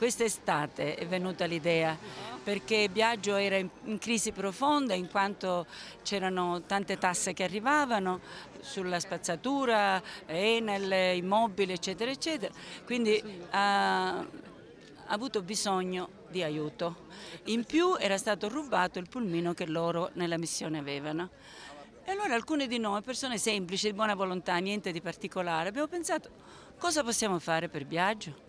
Quest'estate è venuta l'idea perché Biagio era in, crisi profonda in quanto c'erano tante tasse che arrivavano sulla spazzatura, Enel, immobili eccetera eccetera, quindi ha, ha avuto bisogno di aiuto. In più era stato rubato il pulmino che loro nella missione avevano. E allora alcune di noi, persone semplici, di buona volontà, niente di particolare, abbiamo pensato cosa possiamo fare per Biagio?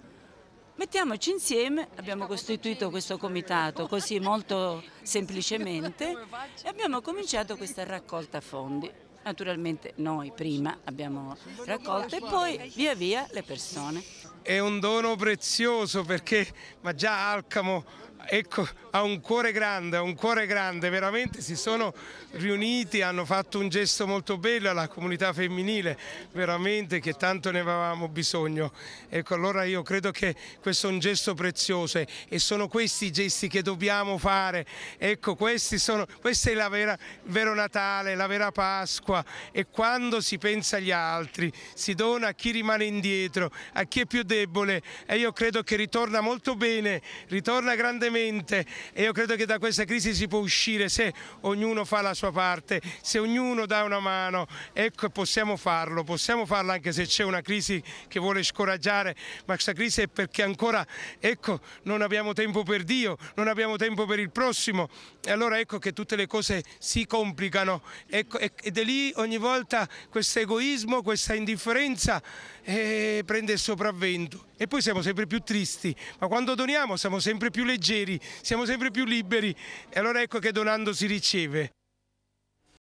Mettiamoci insieme, abbiamo costituito questo comitato così molto semplicemente e abbiamo cominciato questa raccolta fondi. Naturalmente noi prima abbiamo raccolto e poi via via le persone è un dono prezioso perché, ma già Alcamo ecco, ha un cuore grande, ha un cuore grande, veramente si sono riuniti, hanno fatto un gesto molto bello alla comunità femminile, veramente che tanto ne avevamo bisogno. Ecco, allora io credo che questo è un gesto prezioso e sono questi i gesti che dobbiamo fare, ecco, questi sono, questa è vera, il vero Natale, la vera Pasqua e quando si pensa agli altri, si dona a chi rimane indietro, a chi è più debole e io credo che ritorna molto bene, ritorna grandemente e io credo che da questa crisi si può uscire se ognuno fa la sua parte, se ognuno dà una mano, ecco possiamo farlo, possiamo farlo anche se c'è una crisi che vuole scoraggiare, ma questa crisi è perché ancora ecco, non abbiamo tempo per Dio, non abbiamo tempo per il prossimo e allora ecco che tutte le cose si complicano ecco, ed è lì ogni volta questo egoismo, questa indifferenza eh, prende il sopravvento spento e poi siamo sempre più tristi, ma quando doniamo siamo sempre più leggeri, siamo sempre più liberi e allora ecco che donando si riceve.